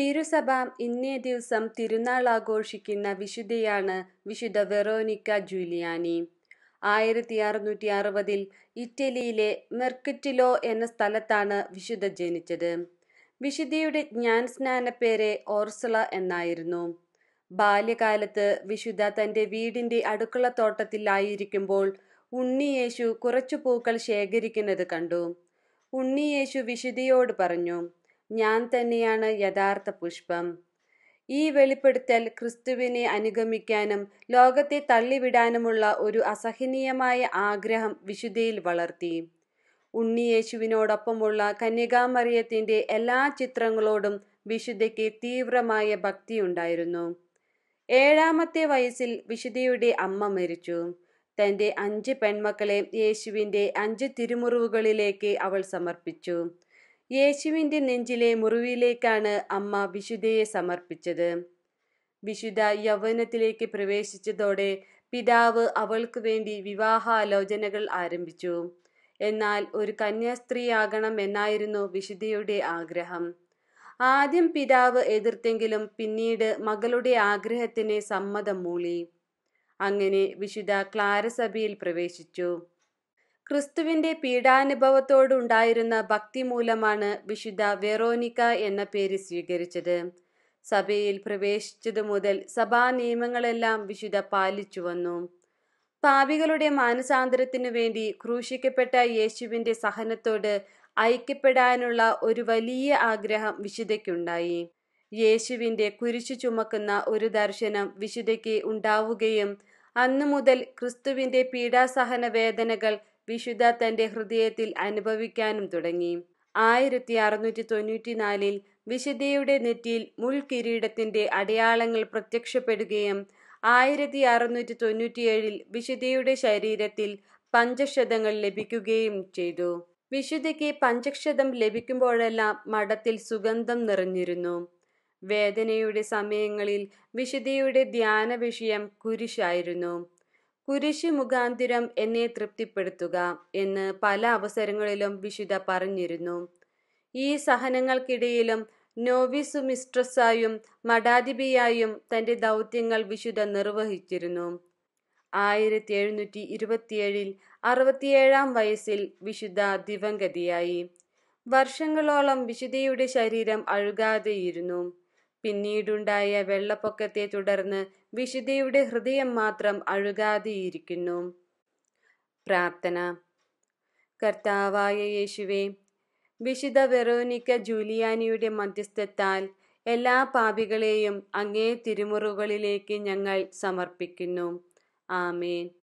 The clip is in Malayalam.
തിരുസഭ ഇന്നേ ദിവസം തിരുനാൾ ആഘോഷിക്കുന്ന വിശുദ്ധയാണ് വിശുദ്ധ വെറോനിക്ക ജൂലിയാനി ആയിരത്തി അറുന്നൂറ്റി അറുപതിൽ ഇറ്റലിയിലെ മെർക്കറ്റിലോ എന്ന സ്ഥലത്താണ് വിശുദ്ധ ജനിച്ചത് വിശുദ്ധയുടെ ജ്ഞാൻ പേരെ ഓർസള എന്നായിരുന്നു ബാല്യകാലത്ത് വിശുദ്ധ തന്റെ വീടിന്റെ തോട്ടത്തിലായിരിക്കുമ്പോൾ ഉണ്ണിയേശു കുറച്ചു പൂക്കൾ ശേഖരിക്കുന്നത് കണ്ടു ഉണ്ണിയേശു വിശുദ്ധയോട് പറഞ്ഞു ഞാൻ തന്നെയാണ് യഥാർത്ഥ പുഷ്പം ഈ വെളിപ്പെടുത്തൽ ക്രിസ്തുവിനെ അനുഗമിക്കാനും ലോകത്തെ തള്ളിവിടാനുമുള്ള ഒരു അസഹനീയമായ ആഗ്രഹം വിശുദ്ധയിൽ വളർത്തി ഉണ്ണിയേശുവിനോടൊപ്പമുള്ള കന്യകാമറിയത്തിൻ്റെ എല്ലാ ചിത്രങ്ങളോടും വിശുദ്ധയ്ക്ക് തീവ്രമായ ഭക്തിയുണ്ടായിരുന്നു ഏഴാമത്തെ വയസ്സിൽ വിശുദ്ധയുടെ അമ്മ മരിച്ചു തന്റെ അഞ്ച് പെൺമക്കളെ യേശുവിന്റെ അഞ്ച് തിരുമുറിവുകളിലേക്ക് അവൾ സമർപ്പിച്ചു യേശുവിൻ്റെ നെഞ്ചിലെ മുറിവിലേക്കാണ് അമ്മ വിശുദ്ധയെ സമർപ്പിച്ചത് വിശുദ്ധ യൗവനത്തിലേക്ക് പ്രവേശിച്ചതോടെ പിതാവ് അവൾക്ക് വേണ്ടി വിവാഹാലോചനകൾ ആരംഭിച്ചു എന്നാൽ ഒരു കന്യാസ്ത്രീയാകണം എന്നായിരുന്നു വിശുദ്ധയുടെ ആഗ്രഹം ആദ്യം പിതാവ് എതിർത്തെങ്കിലും പിന്നീട് മകളുടെ ആഗ്രഹത്തിന് സമ്മതം മൂളി അങ്ങനെ വിശുദ്ധ ക്ലാരസഭയിൽ പ്രവേശിച്ചു ക്രിസ്തുവിന്റെ പീഡാനുഭവത്തോടുണ്ടായിരുന്ന ഭക്തി മൂലമാണ് വിശുദ്ധ വെറോനിക്ക എന്ന പേര് സ്വീകരിച്ചത് സഭയിൽ പ്രവേശിച്ചതു മുതൽ സഭാ നിയമങ്ങളെല്ലാം വിശുദ്ധ പാലിച്ചു വന്നു പാപികളുടെ മാനസാന്തരത്തിനു വേണ്ടി ക്രൂശിക്കപ്പെട്ട യേശുവിന്റെ സഹനത്തോട് ഐക്യപ്പെടാനുള്ള ഒരു വലിയ ആഗ്രഹം വിശുദ്ധയ്ക്കുണ്ടായി യേശുവിന്റെ കുരിശു ചുമക്കുന്ന ഒരു ദർശനം വിശുദ്ധയ്ക്ക് ഉണ്ടാവുകയും അന്നു മുതൽ ക്രിസ്തുവിന്റെ പീഡാസഹന വേദനകൾ വിശുദ്ധ തന്റെ ഹൃദയത്തിൽ അനുഭവിക്കാനും തുടങ്ങി ആയിരത്തി അറുന്നൂറ്റി തൊണ്ണൂറ്റിനാലിൽ വിശുദ്ധയുടെ നെറ്റിയിൽ മുൾകിരീടത്തിന്റെ അടയാളങ്ങൾ പ്രത്യക്ഷപ്പെടുകയും ആയിരത്തി അറുന്നൂറ്റി തൊണ്ണൂറ്റിയേഴിൽ വിശുദ്ധയുടെ ശരീരത്തിൽ പഞ്ചക്ഷതങ്ങൾ ലഭിക്കുകയും ചെയ്തു വിശുദ്ധയ്ക്ക് പഞ്ചക്ഷതം ലഭിക്കുമ്പോഴെല്ലാം മഠത്തിൽ സുഗന്ധം നിറഞ്ഞിരുന്നു വേദനയുടെ സമയങ്ങളിൽ വിശുദ്ധയുടെ ധ്യാന വിഷയം കുരിശായിരുന്നു കുരിശു മുഖാന്തിരം എന്നെ തൃപ്തിപ്പെടുത്തുക എന്ന് പല അവസരങ്ങളിലും വിശുദ്ധ പറഞ്ഞിരുന്നു ഈ സഹനങ്ങൾക്കിടയിലും നോവിസു മിസ്ട്രസ്സായും മഠാധിപിയായും തന്റെ ദൗത്യങ്ങൾ വിശുദ്ധ നിർവഹിച്ചിരുന്നു ആയിരത്തി എഴുന്നൂറ്റി ഇരുപത്തിയേഴിൽ അറുപത്തിയേഴാം വയസ്സിൽ വിശുദ്ധ ദിവംഗതിയായി വർഷങ്ങളോളം വിശുദ്ധയുടെ ശരീരം അഴുകാതെയിരുന്നു പിന്നീടുണ്ടായ വെള്ളപ്പൊക്കത്തെ തുടർന്ന് വിശുദ്ധയുടെ ഹൃദയം മാത്രം അഴുകാതെയിരിക്കുന്നു പ്രാർത്ഥന കർത്താവായ യേശുവെ വിശുദ്ധ വെറോനിക്ക ജൂലിയാനിയുടെ മധ്യസ്ഥത്താൽ എല്ലാ പാപികളെയും അങ്ങേ തിരുമുറുകളിലേക്ക് ഞങ്ങൾ സമർപ്പിക്കുന്നു ആമേൻ